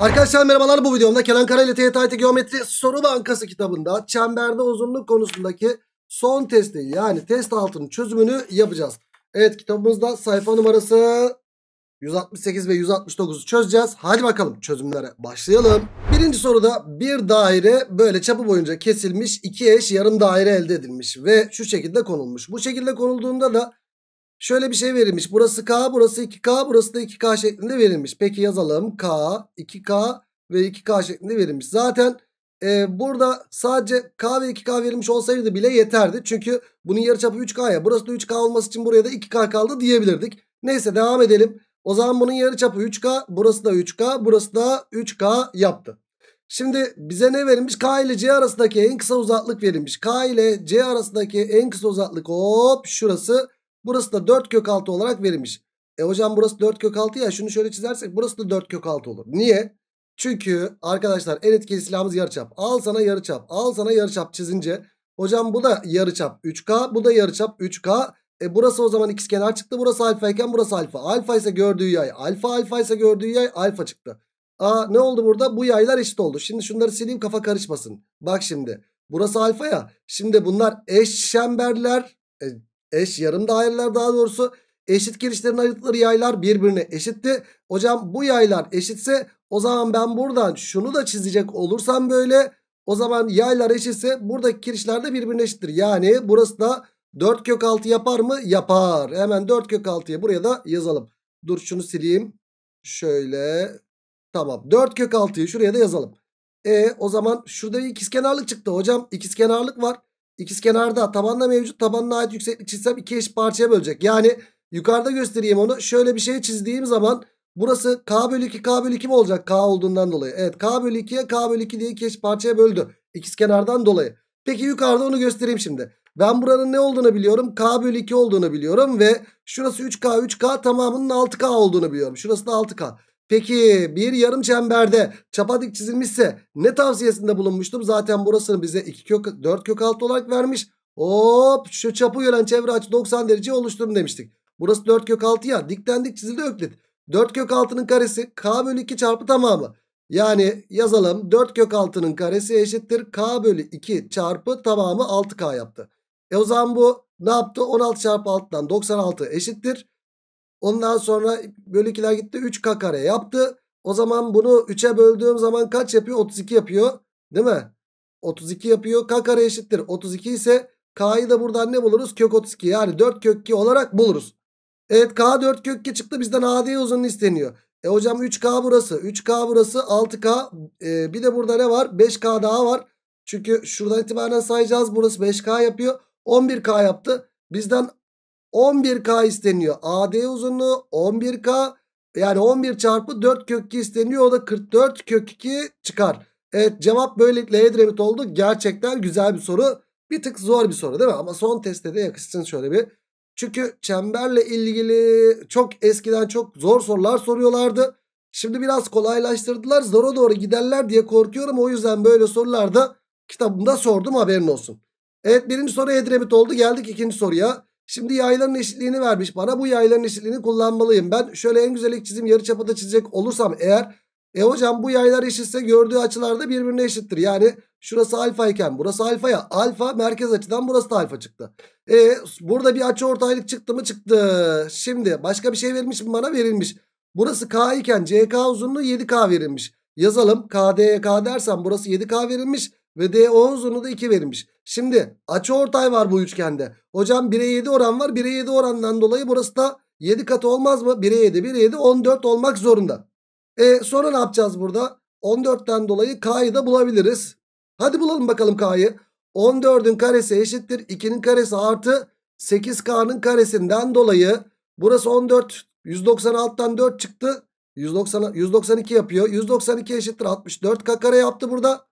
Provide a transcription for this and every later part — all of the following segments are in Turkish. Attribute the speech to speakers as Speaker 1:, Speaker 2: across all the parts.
Speaker 1: Arkadaşlar merhabalar bu videomda Kenan Kara ile TYT Geometri Soru Bankası kitabında çemberde uzunluk konusundaki son testi yani test altının çözümünü yapacağız. Evet kitabımızda sayfa numarası 168 ve 169'u çözeceğiz. Hadi bakalım çözümlere başlayalım. Birinci soruda bir daire böyle çapı boyunca kesilmiş iki eş yarım daire elde edilmiş ve şu şekilde konulmuş. Bu şekilde konulduğunda da Şöyle bir şey verilmiş. Burası K, burası 2K, burası da 2K şeklinde verilmiş. Peki yazalım. K, 2K ve 2K şeklinde verilmiş. Zaten e, burada sadece K ve 2K verilmiş olsaydı bile yeterdi. Çünkü bunun yarıçapı 3K ya. Burası da 3K olması için buraya da 2K kaldı diyebilirdik. Neyse devam edelim. O zaman bunun yarıçapı 3K, burası da 3K, burası da 3K yaptı. Şimdi bize ne verilmiş? K ile C arasındaki en kısa uzaklık verilmiş. K ile C arasındaki en kısa uzaklık hop şurası Burası da 4 kök 6 olarak verilmiş. E hocam burası 4 kök 6 ya şunu şöyle çizersek burası da 4 kök 6 olur. Niye? Çünkü arkadaşlar en etkili silahımız yarıçap. Al sana yarıçap. Al sana yarıçap çizince hocam bu da yarıçap 3K, bu da yarıçap 3K. E burası o zaman ikizkenar çıktı. Burası alfa iken burası alfa. Alfa ise gördüğü yay. Alfa alfa ise gördüğü yay alfa çıktı. Aa ne oldu burada? Bu yaylar eşit oldu. Şimdi şunları sileyim kafa karışmasın. Bak şimdi. Burası alfa ya. Şimdi bunlar eş çemberler. E, eş yarım daireler daha doğrusu eşit girişlerin ayırdıkları yaylar birbirine eşitti. Hocam bu yaylar eşitse o zaman ben buradan şunu da çizecek olursam böyle o zaman yaylar eşitse buradaki kirişler de birbirine eşittir. Yani burası da 4 kök 6 yapar mı? Yapar. Hemen 4 kök 6'yı buraya da yazalım. Dur şunu sileyim. Şöyle. Tamam. 4 kök 6'yı şuraya da yazalım. E o zaman şurada bir ikizkenarlık çıktı hocam. İkizkenarlık var kenarda, tabanda mevcut tabanına ait yükseklik çizsem iki eş parçaya bölecek. Yani yukarıda göstereyim onu. Şöyle bir şey çizdiğim zaman burası k bölü 2 k bölü 2 mi olacak? K olduğundan dolayı. Evet k bölü 2'ye k bölü 2 diye iki eş parçaya böldü. kenardan dolayı. Peki yukarıda onu göstereyim şimdi. Ben buranın ne olduğunu biliyorum. K bölü 2 olduğunu biliyorum ve şurası 3K 3K tamamının 6K olduğunu biliyorum. Şurası da 6K. Peki bir yarım çemberde çapadik çizilmişse ne tavsiyesinde bulunmuştum? Zaten burasını bize 2 kök 4 kök 6 olarak vermiş. Hop şu çapı gören çevre açı 90 derece oluşturun demiştik. Burası 4 kök 6 ya dikten dik çizildi öklit. 4 kök 6'nın karesi k bölü 2 çarpı tamamı. Yani yazalım 4 kök 6'nın karesi eşittir k bölü 2 çarpı tamamı 6k yaptı. E o zaman bu ne yaptı? 16 çarpı 6'dan 96 eşittir. Ondan sonra bölükler gitti 3k kare yaptı. O zaman bunu 3'e böldüğüm zaman kaç yapıyor? 32 yapıyor. Değil mi? 32 yapıyor. K kare eşittir. 32 ise K'yı da buradan ne buluruz? Kök 32. Yani 4 kök 2 olarak buluruz. Evet K 4 kök 2 çıktı. Bizden AD uzunluğu isteniyor. E hocam 3K burası. 3K burası. 6K. E, bir de burada ne var? 5K daha var. Çünkü şuradan itibaren sayacağız. Burası 5K yapıyor. 11K yaptı. Bizden 11K isteniyor. AD uzunluğu 11K yani 11 çarpı 4 kök 2 isteniyor. O da 44 kök 2 çıkar. Evet cevap böylelikle Edremit oldu. Gerçekten güzel bir soru. Bir tık zor bir soru değil mi? Ama son testte de yakışsın şöyle bir. Çünkü çemberle ilgili çok eskiden çok zor sorular soruyorlardı. Şimdi biraz kolaylaştırdılar. Zora doğru giderler diye korkuyorum. O yüzden böyle sorularda kitabımda sordum haberin olsun. Evet birinci soru Edremit oldu. Geldik ikinci soruya. Şimdi yayların eşitliğini vermiş bana. Bu yayların eşitliğini kullanmalıyım. Ben şöyle en güzel ilk çizim yarıçapıda çizecek olursam eğer e hocam bu yaylar eşitse gördüğü açılar da birbirine eşittir. Yani şurası alfa iken burası alfa ya. Alfa merkez açıdan burası da alfa çıktı. E burada bir açı ortaylık çıktı mı çıktı. Şimdi başka bir şey verilmiş mi bana verilmiş. Burası K iken CK uzunluğu 7K verilmiş. Yazalım KDK dersen burası 7K verilmiş. Ve D 10 uzunluğu da 2 verilmiş. Şimdi açı ortay var bu üçgende. Hocam 1'e 7 oran var. 1'e 7 orandan dolayı burası da 7 katı olmaz mı? 1'e 7, 1'e 7 14 olmak zorunda. E sonra ne yapacağız burada? 14'ten dolayı K'yı da bulabiliriz. Hadi bulalım bakalım K'yı. 14'ün karesi eşittir. 2'nin karesi artı 8K'nın karesinden dolayı burası 14. 196'tan 4 çıktı. 190, 192 yapıyor. 192 eşittir 64K kare yaptı burada.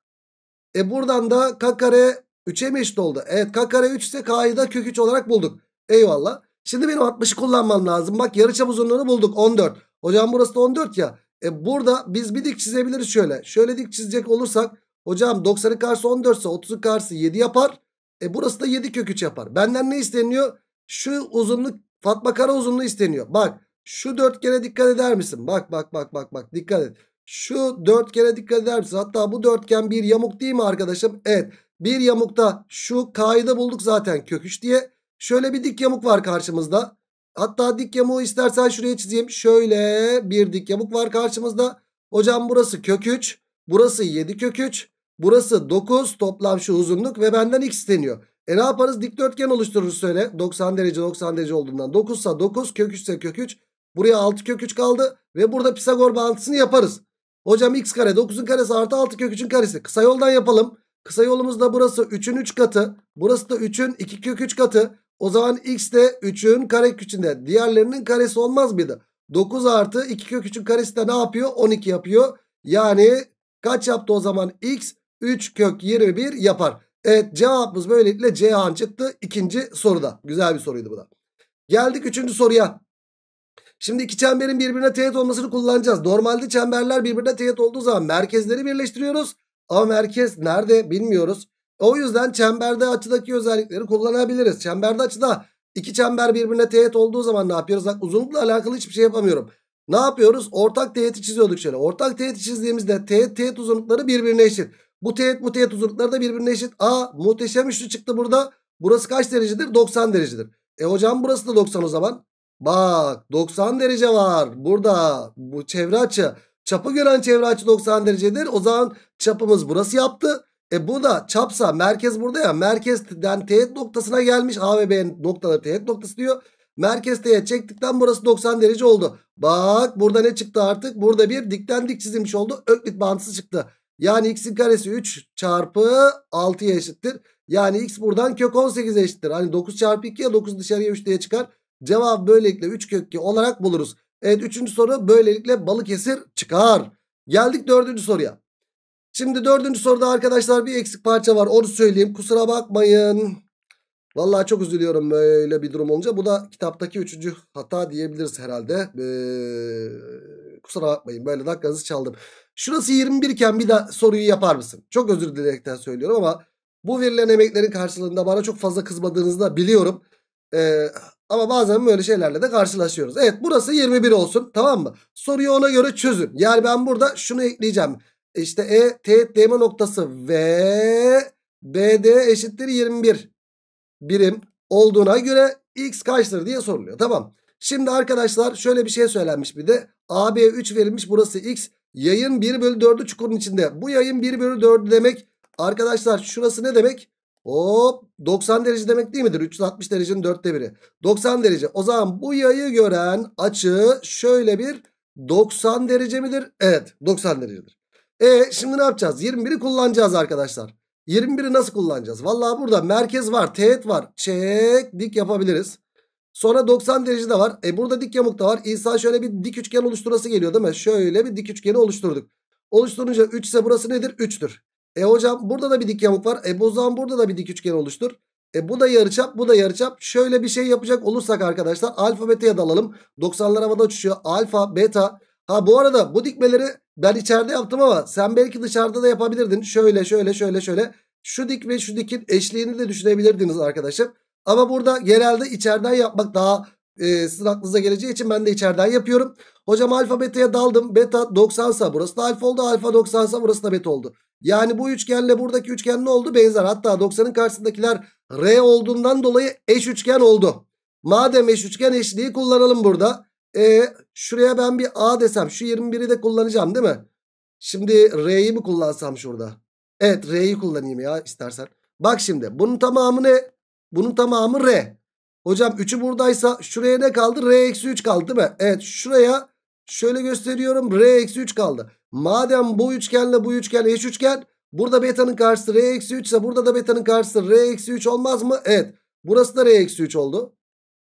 Speaker 1: E buradan da k kare 3'e mi eşit oldu? Evet k kare 3 ise k'yı da kök 3 olarak bulduk. Eyvallah. Şimdi benim 60'ı kullanmam lazım. Bak yarıçap uzunluğunu bulduk 14. Hocam burası da 14 ya. E burada biz bir dik çizebiliriz şöyle. Şöyle dik çizecek olursak hocam 90'ın karşısı 14 ise 30'un karşısı 7 yapar. E burası da 7 kök 3 yapar. Benden ne isteniyor? Şu uzunluk Fatma Kara uzunluğu isteniyor. Bak şu dörtgene dikkat eder misin? Bak bak bak bak bak dikkat et. Şu dörtgene dikkat edersiniz, Hatta bu dörtgen bir yamuk değil mi arkadaşım? Evet. Bir yamukta şu k'yı da bulduk zaten kök 3 diye. Şöyle bir dik yamuk var karşımızda. Hatta dik yamuğu istersen şuraya çizeyim. Şöyle bir dik yamuk var karşımızda. Hocam burası kök 3. Burası 7 kök 3. Burası 9. Toplam şu uzunluk ve benden x isteniyor. E ne yaparız? Dikdörtgen oluştururuz söyle. 90 derece 90 derece olduğundan 9 ise 9 kök 3 ise kök 3. Buraya 6 kök 3 kaldı ve burada Pisagor bağıntısını yaparız. Hocam x kare 9'un karesi artı 6 kök 3'ün karesi. Kısa yoldan yapalım. Kısa yolumuz da burası 3'ün 3 katı. Burası da 3'ün 2 kök 3 katı. O zaman x de 3'ün kare küçüğünde. Diğerlerinin karesi olmaz mıydı? 9 artı 2 kök 3'ün karesi de ne yapıyor? 12 yapıyor. Yani kaç yaptı o zaman x? 3 kök 21 yapar. Evet cevabımız böylelikle Cihan çıktı ikinci soruda. Güzel bir soruydu bu da. Geldik üçüncü soruya. Şimdi iki çemberin birbirine teğet olmasını kullanacağız. Normalde çemberler birbirine teğet olduğu zaman merkezleri birleştiriyoruz. Ama merkez nerede bilmiyoruz. O yüzden çemberde açıdaki özellikleri kullanabiliriz. Çemberde açıda iki çember birbirine teğet olduğu zaman ne yapıyoruz? uzunlukla alakalı hiçbir şey yapamıyorum. Ne yapıyoruz? Ortak teğeti çiziyorduk şöyle. Ortak teğeti çizdiğimizde teğet teğet uzunlukları birbirine eşit. Bu teğet bu teğet uzunlukları da birbirine eşit. Aa muhteşem üçlü çıktı burada. Burası kaç derecedir? 90 derecedir. E hocam burası da 90 o zaman. Bak 90 derece var. Burada bu çevre açı. Çapı gören çevre açı 90 derecedir. O zaman çapımız burası yaptı. E bu da çapsa merkez burada ya. Merkezden teğet noktasına gelmiş. A ve B noktaları teğet noktası diyor. Merkez teğet çektikten burası 90 derece oldu. Bak burada ne çıktı artık? Burada bir dikten dik çizilmiş oldu. Öklit bağıntısı çıktı. Yani x'in karesi 3 çarpı 6'ya eşittir. Yani x buradan kök 18'e eşittir. Hani 9 çarpı 2'ye 9 dışarıya 3 diye çıkar. Cevap böylelikle 3 kökü olarak buluruz. Evet üçüncü soru böylelikle Balıkesir çıkar. Geldik dördüncü soruya. Şimdi dördüncü soruda arkadaşlar bir eksik parça var. Onu söyleyeyim. Kusura bakmayın. Vallahi çok üzülüyorum böyle bir durum olunca. Bu da kitaptaki üçüncü hata diyebiliriz herhalde. Ee, kusura bakmayın böyle dakikanızı çaldım. Şurası 21 iken bir daha soruyu yapar mısın? Çok özür dileyerekten söylüyorum ama bu verilen emeklerin karşılığında bana çok fazla kızmadığınızı da biliyorum. Ee, ama bazen böyle şeylerle de karşılaşıyoruz. Evet burası 21 olsun tamam mı? Soruyu ona göre çözün. Yani ben burada şunu ekleyeceğim. İşte E T değme noktası ve BD eşittir 21 birim olduğuna göre X kaçtır diye soruluyor. Tamam. Şimdi arkadaşlar şöyle bir şey söylenmiş bir de. AB 3 verilmiş burası X. Yayın 1 bölü 4'ü çukurun içinde. Bu yayın 1 bölü 4 demek. Arkadaşlar şurası ne demek? Hop 90 derece demek değil midir? 360 derecenin dörtte biri. 90 derece. O zaman bu yayı gören açı şöyle bir 90 derece midir? Evet 90 derecedir. E şimdi ne yapacağız? 21'i kullanacağız arkadaşlar. 21'i nasıl kullanacağız? Vallahi burada merkez var, teğet var. Çek dik yapabiliriz. Sonra 90 derece de var. E burada dik yamuk da var. İsa şöyle bir dik üçgen oluşturası geliyor değil mi? Şöyle bir dik üçgeni oluşturduk. Oluşturunca 3 ise burası nedir? 3'tür. E hocam burada da bir dik yamuk var. E bu zaman burada da bir dik üçgen oluştur. E bu da yarıçap bu da yarıçap. Şöyle bir şey yapacak olursak arkadaşlar alfa beta'ya dalalım. 90'lar havada uçuşuyor. Alfa beta. Ha bu arada bu dikmeleri ben içeride yaptım ama sen belki dışarıda da yapabilirdin. Şöyle şöyle şöyle şöyle. Şu dik ve şu dikin eşliğini de düşünebilirdiniz arkadaşım. Ama burada genelde içeriden yapmak daha e, sizin aklınıza geleceği için ben de içeriden yapıyorum. Hocam alfa beta'ya daldım. Beta 90 sa burası da alfa oldu. Alfa 90 sa burası da beta oldu. Yani bu üçgenle buradaki üçgen ne oldu? Benzer. Hatta 90'ın karşısındakiler R olduğundan dolayı eş üçgen oldu. Madem eş üçgen eşliği kullanalım burada. E, şuraya ben bir A desem. Şu 21'i de kullanacağım değil mi? Şimdi R'yi mi kullansam şurada? Evet R'yi kullanayım ya istersen. Bak şimdi bunun tamamı ne? Bunun tamamı R. Hocam 3'ü buradaysa şuraya ne kaldı? R eksi 3 kaldı değil mi? Evet şuraya şöyle gösteriyorum. R eksi 3 kaldı. Madem bu üçgenle bu üçgen eş üçgen. Burada beta'nın karşısı R eksi 3 ise burada da beta'nın karşısı R eksi 3 olmaz mı? Evet. Burası da R eksi 3 oldu.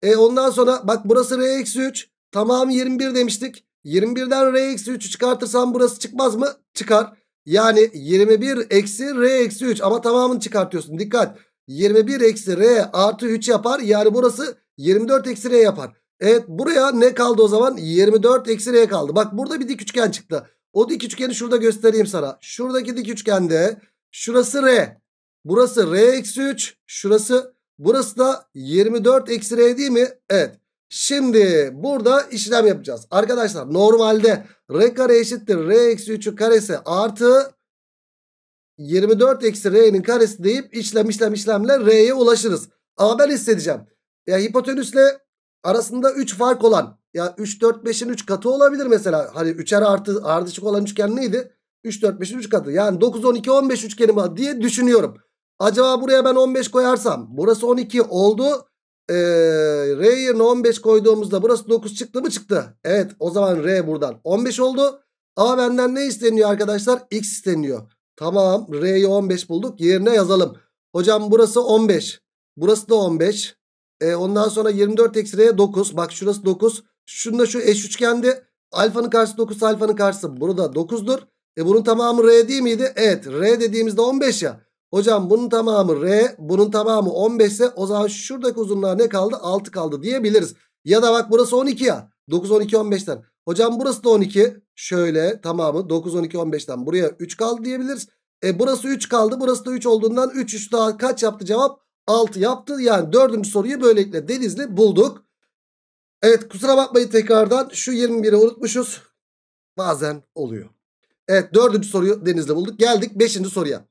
Speaker 1: E ondan sonra bak burası R eksi 3. Tamamı 21 demiştik. 21'den R eksi 3'ü çıkartırsam burası çıkmaz mı? Çıkar. Yani 21 eksi R eksi 3 ama tamamını çıkartıyorsun. Dikkat. 21 eksi R artı 3 yapar. Yani burası 24 eksi R yapar. Evet buraya ne kaldı o zaman? 24 eksi R kaldı. Bak burada bir dik üçgen çıktı. O dik üçgeni şurada göstereyim sana. Şuradaki dik üçgende şurası R. Burası R eksi 3. Şurası burası da 24 eksi R değil mi? Evet. Şimdi burada işlem yapacağız. Arkadaşlar normalde R kare eşittir. R eksi 3'ün karesi artı 24 eksi R'nin karesi deyip işlem işlem işlemle R'ye ulaşırız. Ama ben hissedeceğim. Ya hipotenüsle arasında 3 fark olan ya 3 4 5'in 3 katı olabilir mesela. Hani 3'er artı ardışık olan üçgen neydi? 3 4 5'in 3 katı. Yani 9 12 15 üçgeni mi diye düşünüyorum. Acaba buraya ben 15 koyarsam burası 12 oldu. Ee, R 15 koyduğumuzda burası 9 çıktı mı çıktı? Evet o zaman R buradan 15 oldu. Ama benden ne isteniyor arkadaşlar? X isteniyor. Tamam R'yi 15 bulduk. Yerine yazalım. Hocam burası 15. Burası da 15. E, ondan sonra 24 eksi R'ye 9. Bak şurası 9. Şunda şu eş üçgende alfanın karşısı 9 alfanın karşısı. Burada 9'dur. E bunun tamamı R değil miydi? Evet R dediğimizde 15 ya. Hocam bunun tamamı R bunun tamamı 15 ise o zaman şuradaki uzunluğa ne kaldı? 6 kaldı diyebiliriz. Ya da bak burası 12 ya. 9 12 15'ten. Hocam burası da 12. Şöyle tamamı 9, 12, 15'ten buraya 3 kaldı diyebiliriz. E burası 3 kaldı. Burası da 3 olduğundan 3, 3 daha kaç yaptı cevap? 6 yaptı. Yani dördüncü soruyu böylelikle Denizli bulduk. Evet kusura bakmayın tekrardan şu 21'i unutmuşuz. Bazen oluyor. Evet dördüncü soruyu Denizli bulduk. Geldik beşinci soruya.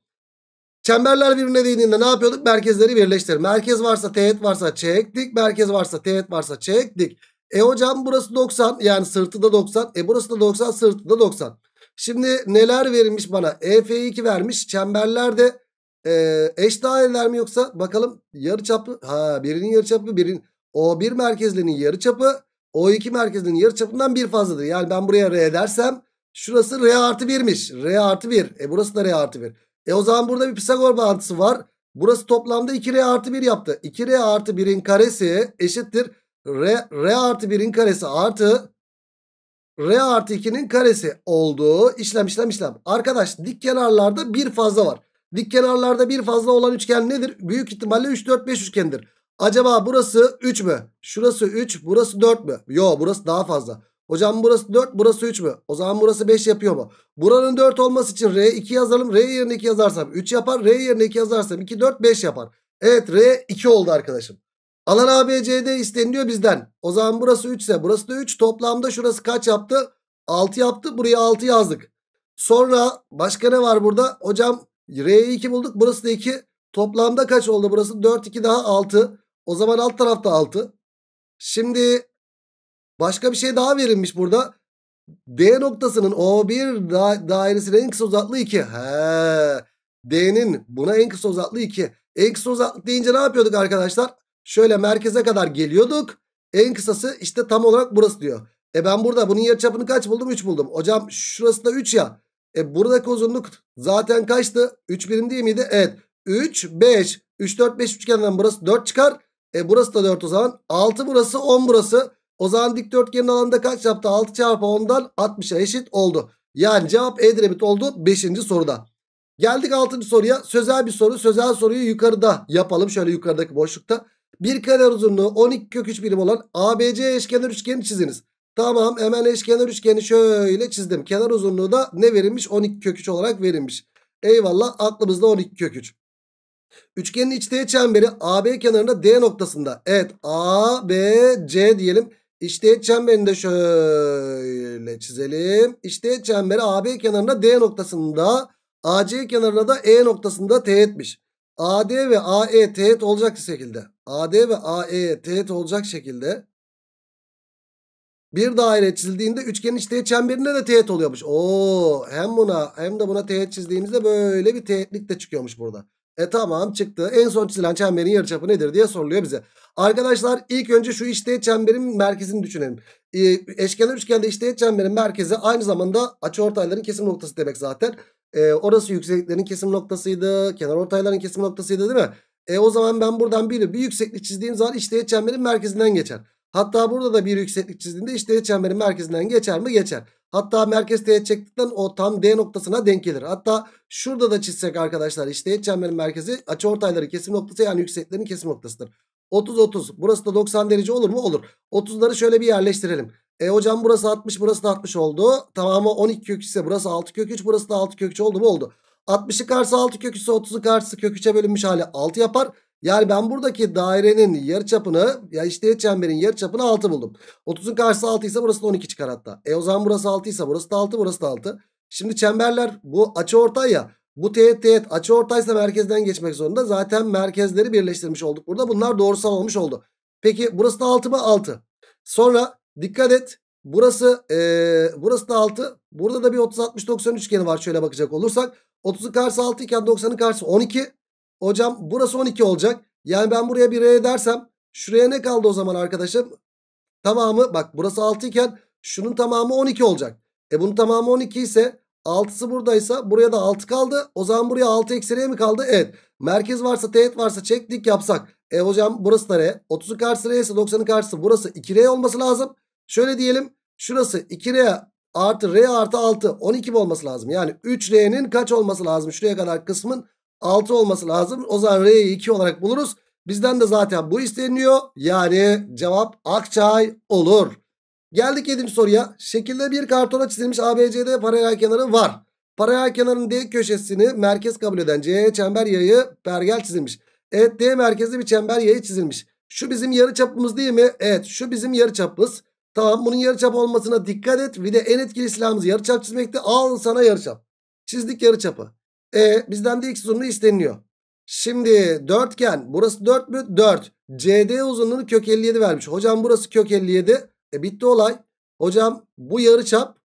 Speaker 1: Çemberler birbirine değdiğinde ne yapıyorduk? Merkezleri birleştir. Merkez varsa teğet varsa çektik. Merkez varsa teğet varsa çektik. E hocam burası 90 yani sırtı da 90. E burası da 90 sırtı da 90. Şimdi neler verilmiş bana? EF2 vermiş. Çemberler de e, eş daireler mi yoksa bakalım yarı çapı Ha birinin yarı çapı birin O1 merkezlerinin çapı O2 merkezlerinin çapından bir fazladır. Yani ben buraya R dersem şurası R artı 1'miş. R artı 1. E burası da R artı 1. E o zaman burada bir Pisagor bağıntısı var. Burası toplamda 2R artı 1 yaptı. 2R artı 1'in karesi eşittir R, R artı 1'in karesi artı R artı 2'nin karesi olduğu işlem işlem işlem. Arkadaş dik kenarlarda bir fazla var. Dik kenarlarda bir fazla olan üçgen nedir? Büyük ihtimalle 3, 4, 5 üçgendir. Acaba burası 3 mü? Şurası 3, burası 4 mü? Yo burası daha fazla. Hocam burası 4, burası 3 mü? O zaman burası 5 yapıyor mu? Buranın 4 olması için R 2 yazalım. R yerine 2 yazarsam 3 yapar. R yerine 2 yazarsam 2, 4, 5 yapar. Evet R 2 oldu arkadaşım. Alan ABCD isteniliyor bizden. O zaman burası 3 ise burası da 3. Toplamda şurası kaç yaptı? 6 yaptı. Buraya 6 yazdık. Sonra başka ne var burada? Hocam R'yi 2 bulduk. Burası da 2. Toplamda kaç oldu burası? 4, 2 daha 6. O zaman alt tarafta 6. Şimdi başka bir şey daha verilmiş burada. D noktasının O1 da dairesinin en kısa uzaklığı 2. D'nin buna en kısa uzaklığı 2. En kısa uzaklık deyince ne yapıyorduk arkadaşlar? Şöyle merkeze kadar geliyorduk. En kısası işte tam olarak burası diyor. E ben burada bunun yarıçapını kaç buldum? 3 buldum. Hocam şurası da 3 ya. E buradaki uzunluk zaten kaçtı? 3 birim değil miydi? Evet. 3, 5. 3, 4, 5 üçgenden burası 4 çıkar. E burası da 4 o zaman. 6 burası 10 burası. O zaman dikdörtgenin alanında kaç yaptı? 6 çarpı 10'dan 60'a eşit oldu. Yani cevap Edremit oldu 5. soruda. Geldik 6. soruya. Sözel bir soru. Sözel soruyu yukarıda yapalım. Şöyle yukarıdaki boşlukta. Bir kenar uzunluğu 12 kök 3 birim olan ABC eşkenar üçgeni çiziniz. Tamam hemen eşkenar üçgeni şöyle çizdim. Kenar uzunluğu da ne verilmiş? 12 kök 3 olarak verilmiş. Eyvallah aklımızda 12 kök 3. Üçgenin içteki çemberi AB kenarında D noktasında. Evet ABC diyelim. İçteki çemberini de şöyle çizelim. İçteki çemberi AB kenarında D noktasında. AC kenarına da E noktasında teğetmiş. AD ve AE teğet olacak şekilde. AD ve AE'ye teğet olacak şekilde bir daire çizildiğinde üçgenin içteki çemberine de teğet oluyormuş. Oo, hem buna hem de buna teğet çizdiğimizde böyle bir teğetlik de çıkıyormuş burada. E tamam çıktı. En son çizilen çemberin yarıçapı nedir diye soruluyor bize. Arkadaşlar ilk önce şu içteğet çemberin merkezini düşünelim. E, eşkenar üçgende içteğet çemberin merkezi aynı zamanda açıortayların kesim noktası demek zaten. E, orası yüksekliklerin kesim noktasıydı. Kenar ortayların kesim noktasıydı değil mi? E o zaman ben buradan bir, bir yükseklik çizdiğim zaman iç çemberin merkezinden geçer. Hatta burada da bir yükseklik çizdiğinde iç çemberin merkezinden geçer mi? Geçer. Hatta merkez teğet çektikten o tam D noktasına denk gelir. Hatta şurada da çizsek arkadaşlar iç çemberin merkezi açı ortayları kesim noktası yani yükseklerin kesim noktasıdır. 30 30 burası da 90 derece olur mu? Olur. 30'ları şöyle bir yerleştirelim. E hocam burası 60 burası da 60 oldu. Tamamı 12 kök ise burası 6 kök 3 burası da 6 kök 3 oldu mu? Oldu. 60'ı karşı 6 kök 30'u karşısı kök 3'e bölünmüş hali 6 yapar. Yani ben buradaki dairenin yarı çapını ya işte çemberin yarı çapını 6 buldum. 30'un karşısı 6 ise burası da 12 çıkar hatta. E o zaman burası 6 ise burası da 6 burası da 6. Şimdi çemberler bu açı ortay ya. Bu teğet teğet açı ortaysa merkezden geçmek zorunda. Zaten merkezleri birleştirmiş olduk burada. Bunlar doğrusal olmuş oldu. Peki burası da 6 mı? 6. Sonra dikkat et. Burası ee, burası da 6. Burada da bir 30-60-90 üçgeni var şöyle bakacak olursak. 30'un karşısı 6 iken 90'ın karşısı 12. Hocam burası 12 olacak. Yani ben buraya bir R dersem şuraya ne kaldı o zaman arkadaşım? Tamamı bak burası 6 iken şunun tamamı 12 olacak. E bunun tamamı 12 ise 6'sı buradaysa buraya da 6 kaldı. O zaman buraya 6 ekseriye mi kaldı? Evet. Merkez varsa teğet varsa çektik yapsak. E hocam burası da R. 30'un karşısı R ise 90'ın karşısı burası 2R olması lazım. Şöyle diyelim. Şurası 2R artı R artı 6 12 mi olması lazım? Yani 3R'nin kaç olması lazım? Şuraya kadar kısmın 6 olması lazım. O zaman R'yi 2 olarak buluruz. Bizden de zaten bu isteniyor. Yani cevap Akçay olur. Geldik 7. soruya. Şekilde bir kartona çizilmiş ABCD paralel kenarı var. Paralel kenarın D köşesini merkez kabul eden C çember yayı pergel çizilmiş. Evet D merkezli bir çember yayı çizilmiş. Şu bizim yarı çapımız değil mi? Evet şu bizim yarı çapımız. Tamam bunun yarıçap olmasına dikkat et. Bir de en etkili silahımız yarıçap çizmekte. Al sana yarıçap. Çizdik yarıçapı. E bizden de x uzunluğu isteniliyor. Şimdi dörtgen burası 4 mü? 4. CD uzunluğunu kök 57 vermiş. Hocam burası kök 57. E bitti olay. Hocam bu yarıçap.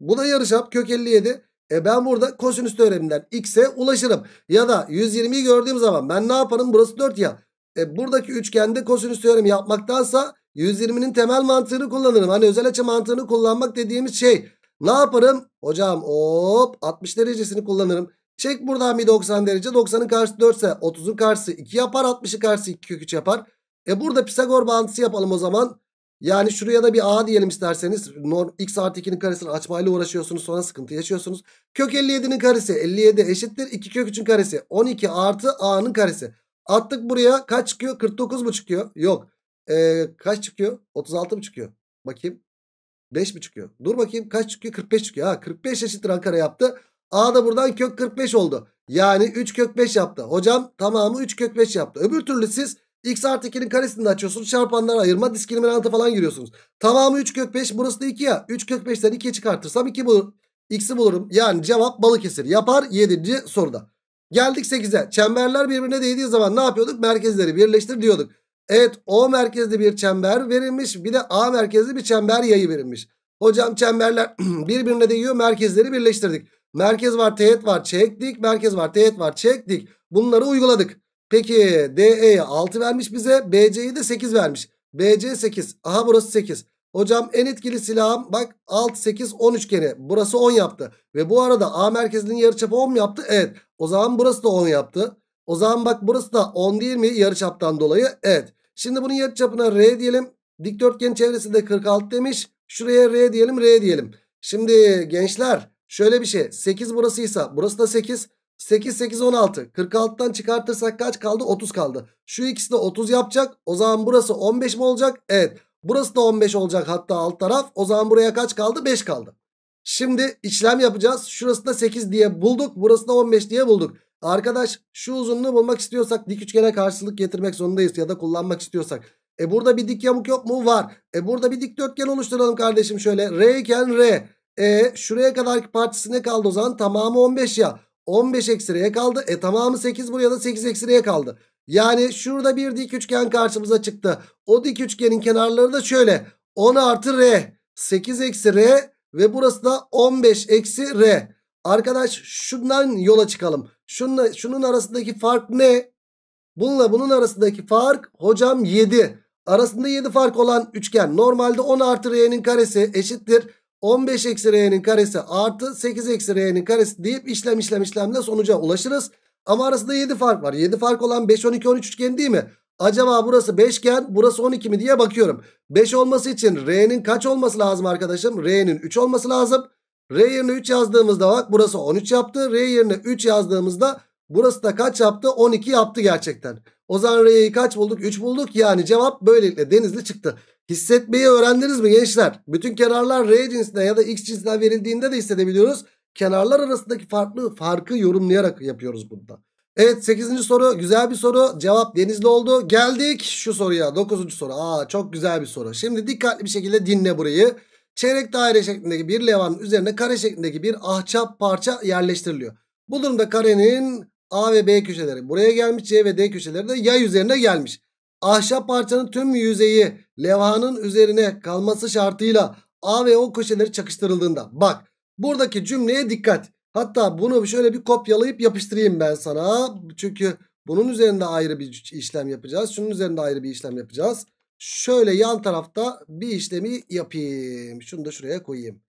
Speaker 1: Bu da yarıçap kök 57. E ben burada kosinüs teoreminden x'e ulaşırım. Ya da 120'yi gördüğüm zaman ben ne yaparım? Burası 4 ya. E buradaki üçgende kosinüs teoremi yapmaktansa 120'nin temel mantığını kullanırım. Hani özel açı mantığını kullanmak dediğimiz şey. Ne yaparım? Hocam hop 60 derecesini kullanırım. Çek buradan bir 90 derece. 90'ın karşısı 4 ise 30'un karşısı 2 yapar. 60'ın karşısı 2 kök 3 yapar. E burada Pisagor bağıntısı yapalım o zaman. Yani şuraya da bir A diyelim isterseniz. X artı 2'nin karesini açmayla uğraşıyorsunuz. Sonra sıkıntı yaşıyorsunuz. Kök 57'nin karesi 57 eşittir. 2 kök 3'ün karesi 12 artı A'nın karesi. Attık buraya kaç çıkıyor? 49 mu çıkıyor? Yok e, kaç çıkıyor? 36 mı çıkıyor? Bakayım. 5 mi çıkıyor? Dur bakayım kaç çıkıyor? 45 çıkıyor. Ha 45 eşittir Ankara yaptı. A da buradan kök 45 oldu. Yani 3 kök 5 yaptı. Hocam tamamı 3 kök 5 yaptı. Öbür türlü siz x artı 2'nin karesini açıyorsunuz. Çarpanlara ayırma diskriminanta falan giriyorsunuz. Tamamı 3 kök 5 burası da 2 ya. 3 kök 5'ten 2'ye çıkartırsam 2 bulurum. X'i bulurum. Yani cevap Balıkesir yapar 7. soruda. Geldik 8'e. Çemberler birbirine değdiği zaman ne yapıyorduk? Merkezleri birleştir diyorduk. Evet O merkezli bir çember verilmiş. Bir de A merkezli bir çember yayı verilmiş. Hocam çemberler birbirine değiyor. Merkezleri birleştirdik. Merkez var teğet var çektik. Merkez var teğet var çektik. Bunları uyguladık. Peki DE'ye 6 vermiş bize. BC'ye de 8 vermiş. BC 8. Aha burası 8. Hocam en etkili silahım bak 6 8 10 üçgeni. Burası 10 yaptı. Ve bu arada A merkezinin yarıçapı 10 yaptı? Evet. O zaman burası da 10 yaptı. O zaman bak burası da 10 değil mi yarıçaptan dolayı? Evet. Şimdi bunun yer çapına R diyelim. Dikdörtgen çevresi de 46 demiş. Şuraya R diyelim R diyelim. Şimdi gençler şöyle bir şey. 8 burasıysa burası da 8. 8 8 16. 46'tan çıkartırsak kaç kaldı? 30 kaldı. Şu ikisi de 30 yapacak. O zaman burası 15 mi olacak? Evet. Burası da 15 olacak hatta alt taraf. O zaman buraya kaç kaldı? 5 kaldı. Şimdi işlem yapacağız. Şurası da 8 diye bulduk. Burası da 15 diye bulduk. Arkadaş şu uzunluğu bulmak istiyorsak dik üçgene karşılık getirmek zorundayız ya da kullanmak istiyorsak. E burada bir dik yamuk yok mu? Var. E burada bir dikdörtgen oluşturalım kardeşim şöyle. R iken R. E şuraya kadarki partisi ne kaldı o zaman? Tamamı 15 ya. 15 eksi R'ye kaldı. E tamamı 8 buraya da 8 eksi R'ye kaldı. Yani şurada bir dik üçgen karşımıza çıktı. O dik üçgenin kenarları da şöyle. 10 artı R. 8 eksi R ve burası da 15 eksi R. Arkadaş şundan yola çıkalım. Şununla, şunun arasındaki fark ne? Bununla bunun arasındaki fark hocam 7. Arasında 7 fark olan üçgen normalde 10 artı r'nin karesi eşittir. 15 eksi r'nin karesi artı 8 eksi r'nin karesi deyip işlem işlem işlemle sonuca ulaşırız. Ama arasında 7 fark var. 7 fark olan 5, 12, 13 üçgen değil mi? Acaba burası 5 iken burası 12 mi diye bakıyorum. 5 olması için R'nin kaç olması lazım arkadaşım? R'nin 3 olması lazım. R yerine 3 yazdığımızda bak burası 13 yaptı. R yerine 3 yazdığımızda burası da kaç yaptı? 12 yaptı gerçekten. O zaman R'yi kaç bulduk? 3 bulduk. Yani cevap böylelikle denizli çıktı. Hissetmeyi öğrendiniz mi gençler? Bütün kenarlar R cinsinden ya da X cinsinden verildiğinde de hissedebiliyoruz. Kenarlar arasındaki farklı farkı yorumlayarak yapıyoruz burada. Evet 8. soru güzel bir soru. Cevap denizli oldu. Geldik şu soruya 9. soru. Aa çok güzel bir soru. Şimdi dikkatli bir şekilde dinle burayı çeyrek daire şeklindeki bir levhanın üzerine kare şeklindeki bir ahçap parça yerleştiriliyor. Bu durumda karenin A ve B köşeleri buraya gelmiş. C ve D köşeleri de yay üzerine gelmiş. Ahşap parçanın tüm yüzeyi levhanın üzerine kalması şartıyla A ve O köşeleri çakıştırıldığında. Bak buradaki cümleye dikkat. Hatta bunu şöyle bir kopyalayıp yapıştırayım ben sana. Çünkü bunun üzerinde ayrı bir işlem yapacağız. Şunun üzerinde ayrı bir işlem yapacağız. Şöyle yan tarafta bir işlemi yapayım. Şunu da şuraya koyayım.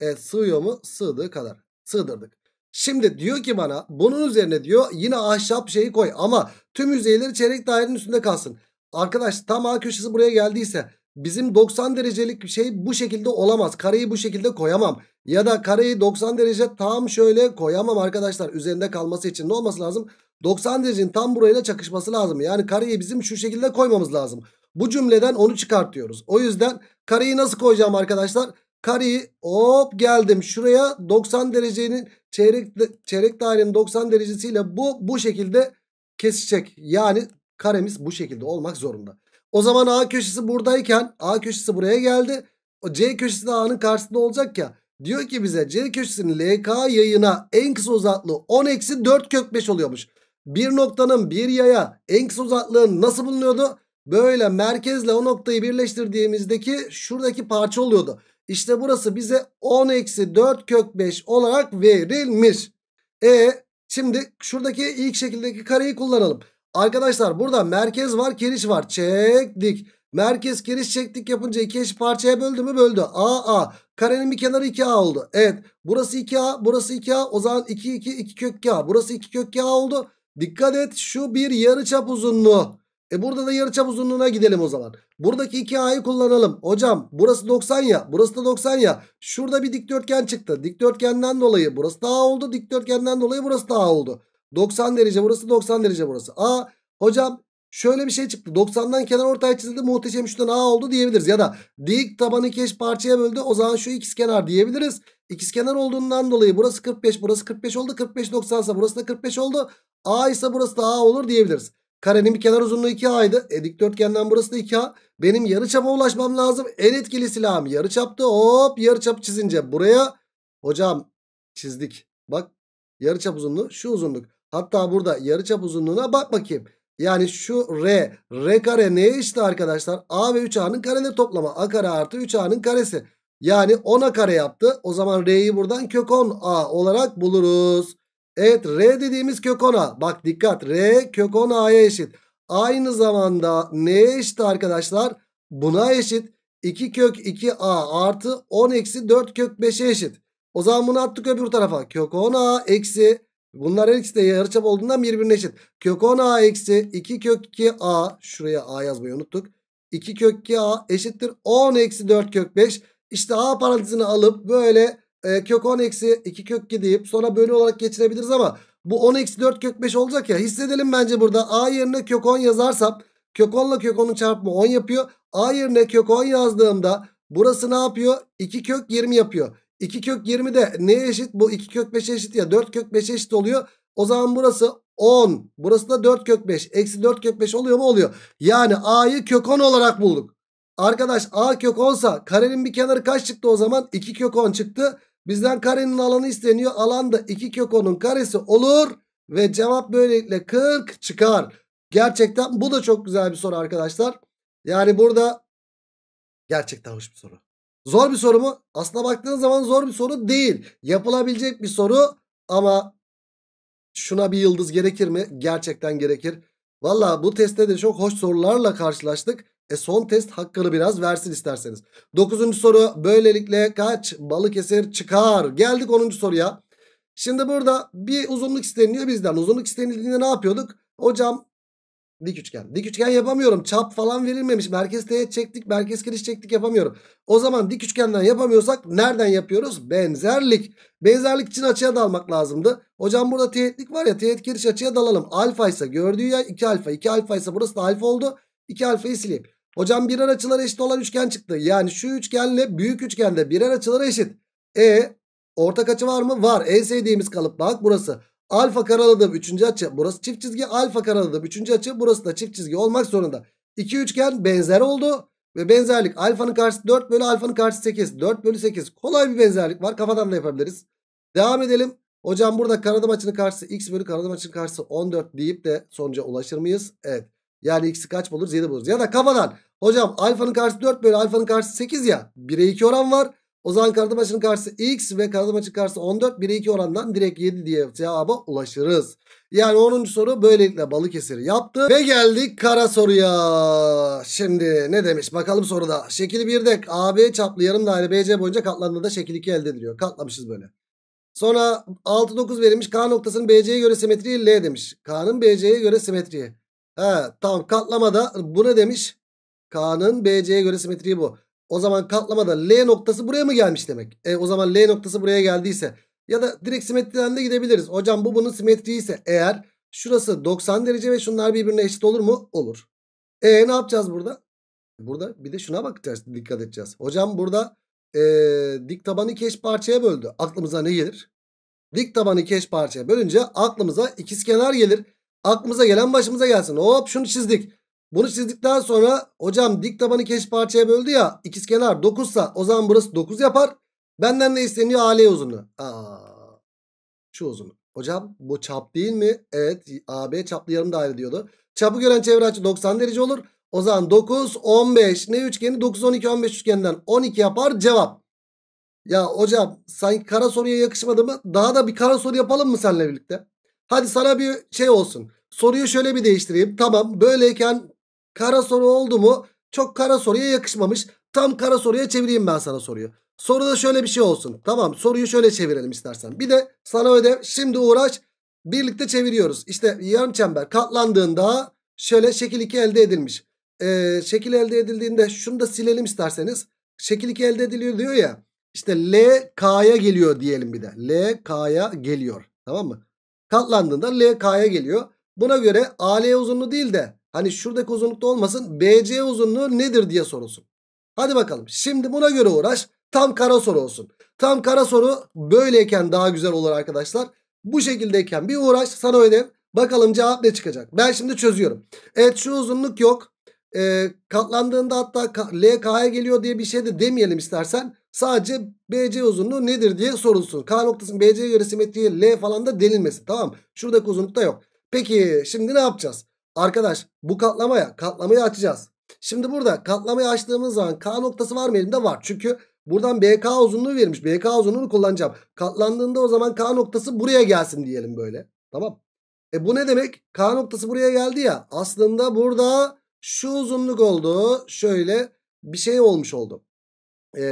Speaker 1: Evet sığıyor mu? Sığdığı kadar. Sığdırdık. Şimdi diyor ki bana bunun üzerine diyor yine ahşap şeyi koy ama tüm yüzeyleri çeyrek dairenin üstünde kalsın. Arkadaş tam A köşesi buraya geldiyse bizim 90 derecelik bir şey bu şekilde olamaz. Kareyi bu şekilde koyamam. Ya da kareyi 90 derece tam şöyle koyamam arkadaşlar. Üzerinde kalması için ne olması lazım? 90 derecenin tam burayla çakışması lazım. Yani kareyi bizim şu şekilde koymamız lazım. Bu cümleden onu çıkartıyoruz. O yüzden kareyi nasıl koyacağım arkadaşlar? Kareyi hop geldim şuraya 90 derecenin çeyrek, çeyrek dairenin 90 derecesiyle bu bu şekilde kesecek. Yani karemiz bu şekilde olmak zorunda. O zaman A köşesi buradayken A köşesi buraya geldi. O C köşesi de A'nın karşısında olacak ya. Diyor ki bize C köşesinin LK yayına en kısa uzaklığı 10 eksi 4 kök 5 oluyormuş. Bir noktanın bir yaya en kısa uzaklığı nasıl bulunuyordu? Böyle merkezle o noktayı birleştirdiğimizdeki şuradaki parça oluyordu. İşte burası bize 10 eksi 4 kök 5 olarak verilmiş. E şimdi şuradaki ilk şekildeki kareyi kullanalım. Arkadaşlar burada merkez var kiriş var. Çektik. Merkez kiriş çektik yapınca iki eş parçaya böldü mü böldü. A A. Karenin bir kenarı 2A oldu. Evet burası 2A burası 2A o zaman 2 2 2 kök a, Burası 2 kök a oldu. Dikkat et şu bir yarıçap uzunluğu. E burada da yarıçap uzunluğuna gidelim o zaman. Buradaki iki ayı kullanalım. Hocam burası 90 ya. Burası da 90 ya. Şurada bir dikdörtgen çıktı. Dikdörtgenden dolayı burası da a oldu. Dikdörtgenden dolayı burası da a oldu. 90 derece burası 90 derece burası. A hocam şöyle bir şey çıktı. 90'dan kenar ortaya çizildi. Muhteşem üçten A oldu diyebiliriz. Ya da dik tabanı iki parçaya böldü. O zaman şu ikiz kenar diyebiliriz. İkiz kenar olduğundan dolayı burası 45 burası 45 oldu. 45 90 ise burası da 45 oldu. A ise burası da A olur diyebiliriz. Karenin bir kenar uzunluğu 2A'ydı. E dikdörtgenden burası da 2A. Benim yarıçapa ulaşmam lazım. En etkili silahım yarıçaptı. Hop yarıçap çizince buraya hocam çizdik. Bak yarıçap uzunluğu şu uzunluk. Hatta burada yarıçap uzunluğuna bak bakayım. Yani şu R. R kare neye işte arkadaşlar? A ve 3A'nın kareleri toplama. A kare artı 3A'nın karesi. Yani 10'a kare yaptı. O zaman R'yi buradan kök 10A olarak buluruz. Evet R dediğimiz kök 10 Bak dikkat R kök 10A'ya eşit. Aynı zamanda neye eşit arkadaşlar? Buna eşit. 2 kök 2A artı 10 eksi 4 kök 5'e eşit. O zaman bunu attık öbür tarafa. Kök 10A eksi. Bunlar her ikisi de yarıçap olduğundan birbirine eşit. Kök 10A eksi 2 kök 2A. Şuraya A yazmayı unuttuk. 2 kök 2A eşittir. 10 eksi 4 kök 5. İşte A parantezini alıp böyle e, kök 10 eksi 2 kök 2 deyip sonra bölü olarak geçirebiliriz ama bu 10 eksi 4 kök 5 olacak ya hissedelim bence burada a yerine kök 10 yazarsam kök 10 ile kök 10'un çarpımı 10 yapıyor. a yerine kök 10 yazdığımda burası ne yapıyor 2 kök 20 yapıyor. 2 kök 20 de neye eşit bu 2 kök 5 eşit ya 4 kök 5 eşit oluyor. O zaman burası 10 burası da 4 kök 5 eksi 4 kök 5 oluyor mu oluyor. Yani a'yı kök 10 olarak bulduk. Arkadaş a kök 10 karenin bir kenarı kaç çıktı o zaman 2 kök 10 çıktı. Bizden karenin alanı isteniyor. Alan da 2 kök 10'un karesi olur. Ve cevap böylelikle 40 çıkar. Gerçekten bu da çok güzel bir soru arkadaşlar. Yani burada gerçekten hoş bir soru. Zor bir soru mu? Aslına baktığınız zaman zor bir soru değil. Yapılabilecek bir soru ama şuna bir yıldız gerekir mi? Gerçekten gerekir. Valla bu testte de çok hoş sorularla karşılaştık. E son test hakkını biraz versin isterseniz. Dokuzuncu soru böylelikle kaç? Balıkesir çıkar. Geldik onuncu soruya. Şimdi burada bir uzunluk isteniliyor bizden. Uzunluk istenildiğinde ne yapıyorduk? Hocam dik üçgen. Dik üçgen yapamıyorum. Çap falan verilmemiş. Merkez teğet çektik. Merkez kiriş çektik yapamıyorum. O zaman dik üçgenden yapamıyorsak nereden yapıyoruz? Benzerlik. Benzerlik için açıya dalmak lazımdı. Hocam burada teğetlik var ya teğet kiriş açıya dalalım. Alfa ise gördüğü yer 2 alfa. 2 alfa ise burası da alfa oldu. 2 alfayı sileyim. Hocam birer açıları eşit olan üçgen çıktı. Yani şu üçgenle büyük üçgende birer açıları eşit. E ortak açı var mı? Var. En sevdiğimiz kalıp bak burası. Alfa karaladığım üçüncü açı burası çift çizgi. Alfa karaladığım üçüncü açı burası da çift çizgi olmak zorunda. İki üçgen benzer oldu. Ve benzerlik alfanın karşısı 4 bölü alfanın karşısı 8. 4 bölü 8 kolay bir benzerlik var. Kafadan da yapabiliriz. Devam edelim. Hocam burada karadım açının karşısı x bölü karadım açının karşısı 14 deyip de sonuca ulaşır mıyız? Evet. Yani x'i kaç buluruz? 7 buluruz. Ya da kafadan hocam alfanın karşısı 4 bölü alfanın karşısı 8 ya. 1'e 2 oran var. O zaman kardamaçın karşısı x ve kardamaçın karşısı 14. 1'e 2 orandan direkt 7 diye cevaba ulaşırız. Yani 10. soru böylelikle Balıkesir'i yaptı. Ve geldik kara soruya. Şimdi ne demiş bakalım soruda. Şekil 1'de AB çaplı yarım daire BC boyunca katlandığında da şekil 2 elde ediliyor. Katlamışız böyle. Sonra 6-9 verilmiş. K noktasının BC'ye göre simetriği L demiş. K'nın BC'ye göre simetriği. He, tamam katlamada bu ne demiş? K'nın BC'ye göre simetriği bu. O zaman katlamada L noktası buraya mı gelmiş demek? E, o zaman L noktası buraya geldiyse ya da direkt simetriden de gidebiliriz. Hocam bu bunun simetriği ise eğer şurası 90 derece ve şunlar birbirine eşit olur mu? Olur. E ne yapacağız burada? Burada bir de şuna bakacağız dikkat edeceğiz. Hocam burada e, dik tabanı iki parçaya böldü. Aklımıza ne gelir? Dik tabanı iki parçaya bölünce aklımıza ikizkenar gelir. Aklımıza gelen başımıza gelsin. Hop şunu çizdik. Bunu çizdikten sonra hocam dik tabanı keş parçaya böldü ya ikizkenar 9 sa o zaman burası 9 yapar. Benden ne isteniyor? AL uzunluğu. Aa, şu uzunluk. Hocam bu çap değil mi? Evet AB çaplı yarım daire diyordu. Çapı gören çevre açı 90 derece olur. O zaman 9 15 ne üçgeni 9 12 15 üçgeninden 12 yapar cevap. Ya hocam sanki kara soruya yakışmadı mı? Daha da bir kara soru yapalım mı seninle birlikte? Hadi sana bir şey olsun. Soruyu şöyle bir değiştireyim. Tamam böyleyken kara soru oldu mu? Çok kara soruya yakışmamış. Tam kara soruya çevireyim ben sana soruyu. Soruda şöyle bir şey olsun. Tamam soruyu şöyle çevirelim istersen. Bir de sana ödev şimdi uğraş. Birlikte çeviriyoruz. İşte yarım çember katlandığında şöyle şekil 2 elde edilmiş. Ee, şekil elde edildiğinde şunu da silelim isterseniz. Şekil 2 elde ediliyor diyor ya. İşte L K'ya geliyor diyelim bir de. L K'ya geliyor. Tamam mı? Katlandığında LK'ya geliyor. Buna göre AL uzunluğu değil de hani şuradaki uzunlukta olmasın BC uzunluğu nedir diye sorulsun. Hadi bakalım şimdi buna göre uğraş. Tam kara soru olsun. Tam kara soru böyleyken daha güzel olur arkadaşlar. Bu şekildeyken bir uğraş sana ödev. Bakalım cevap ne çıkacak. Ben şimdi çözüyorum. Evet şu uzunluk yok. E, katlandığında hatta LK'ya geliyor diye bir şey de demeyelim istersen. Sadece BC uzunluğu nedir diye sorulsun. K noktasının BC göre simetriği L falan da denilmesin. Tamam Şuradaki da yok. Peki şimdi ne yapacağız? Arkadaş bu katlamaya katlamayı açacağız. Şimdi burada katlamayı açtığımız zaman K noktası var mı elimde? Var. Çünkü buradan BK uzunluğu vermiş. BK uzunluğunu kullanacağım. Katlandığında o zaman K noktası buraya gelsin diyelim böyle. Tamam. E bu ne demek? K noktası buraya geldi ya. Aslında burada şu uzunluk oldu. Şöyle bir şey olmuş oldu e,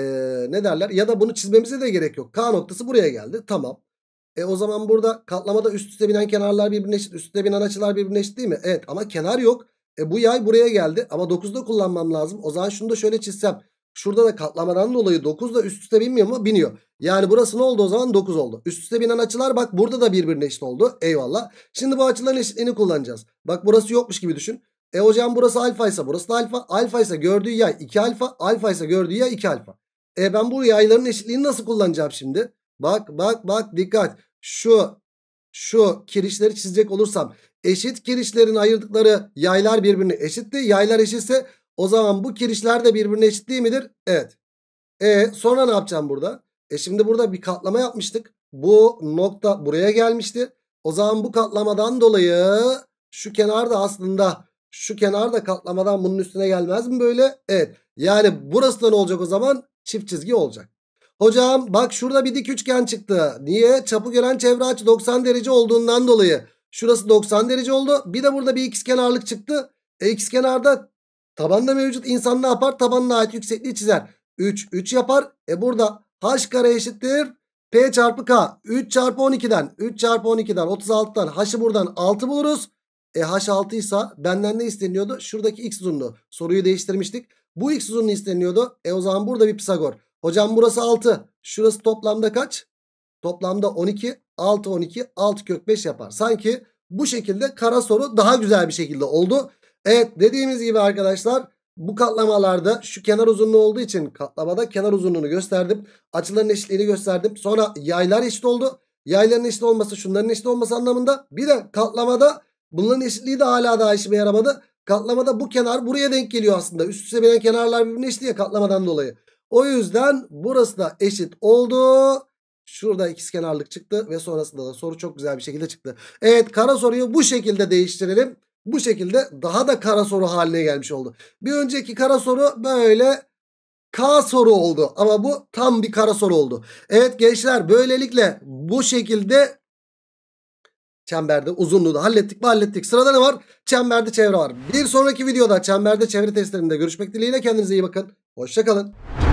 Speaker 1: ne derler ya da bunu çizmemize de gerek yok. K noktası buraya geldi. Tamam. E o zaman burada katlamada üst üste binen kenarlar birbirine eşit. Üst üste binen açılar birbirine eşit değil mi? Evet ama kenar yok. E bu yay buraya geldi ama 9'da kullanmam lazım. O zaman şunu da şöyle çizsem. Şurada da katlamadan dolayı 9 da üst üste binmiyor mu? Biniyor. Yani burası ne oldu o zaman? 9 oldu. Üst üste binen açılar bak burada da birbirine eşit oldu. Eyvallah. Şimdi bu açıların eşitliğini kullanacağız. Bak burası yokmuş gibi düşün. E hocam burası alfa ise burası da alfa. Alfa ise gördüğü yay 2 alfa. Alfa ise gördüğü yay 2 alfa. E ben bu yayların eşitliğini nasıl kullanacağım şimdi? Bak bak bak dikkat. Şu şu kirişleri çizecek olursam eşit kirişlerin ayırdıkları yaylar birbirine eşitti. Yaylar eşitse o zaman bu kirişler de birbirine eşit değil midir? Evet. E sonra ne yapacağım burada? E şimdi burada bir katlama yapmıştık. Bu nokta buraya gelmişti. O zaman bu katlamadan dolayı şu kenarda da aslında şu kenar da katlamadan bunun üstüne gelmez mi böyle? Evet. Yani burası da ne olacak o zaman? Çift çizgi olacak. Hocam bak şurada bir dik üçgen çıktı. Niye? Çapı gören çevre açı 90 derece olduğundan dolayı. Şurası 90 derece oldu. Bir de burada bir x kenarlık çıktı. E, x kenarda tabanda mevcut insan ne yapar? Tabanına ait yüksekliği çizer. 3, 3 yapar. E burada h kare eşittir. P çarpı K. 3 çarpı 12'den. 3 çarpı 12'den 36'dan h'ı buradan 6 buluruz. E H6 ise benden ne isteniyordu? Şuradaki x uzunluğu. Soruyu değiştirmiştik. Bu x uzunluğu isteniyordu. E o zaman burada bir Pisagor. Hocam burası 6. Şurası toplamda kaç? Toplamda 12. 6 12 6 kök 5 yapar. Sanki bu şekilde kara soru daha güzel bir şekilde oldu. Evet dediğimiz gibi arkadaşlar bu katlamalarda şu kenar uzunluğu olduğu için katlamada kenar uzunluğunu gösterdim. Açıların eşitliğini gösterdim. Sonra yaylar eşit oldu. Yayların eşit olması şunların eşit olması anlamında. Bir de katlamada Bunların eşitliği de hala daha işime yaramadı. Katlamada bu kenar buraya denk geliyor aslında. Üst üste gelen kenarlar birbirine eşit ya katlamadan dolayı. O yüzden burası da eşit oldu. Şurada ikiz kenarlık çıktı ve sonrasında da soru çok güzel bir şekilde çıktı. Evet kara soruyu bu şekilde değiştirelim. Bu şekilde daha da kara soru haline gelmiş oldu. Bir önceki kara soru böyle K soru oldu ama bu tam bir kara soru oldu. Evet gençler böylelikle bu şekilde Çemberde uzunluğu da hallettik mi hallettik. Sırada ne var? Çemberde çevre var. Bir sonraki videoda çemberde çevre testlerinde görüşmek dileğiyle. Kendinize iyi bakın. Hoşçakalın.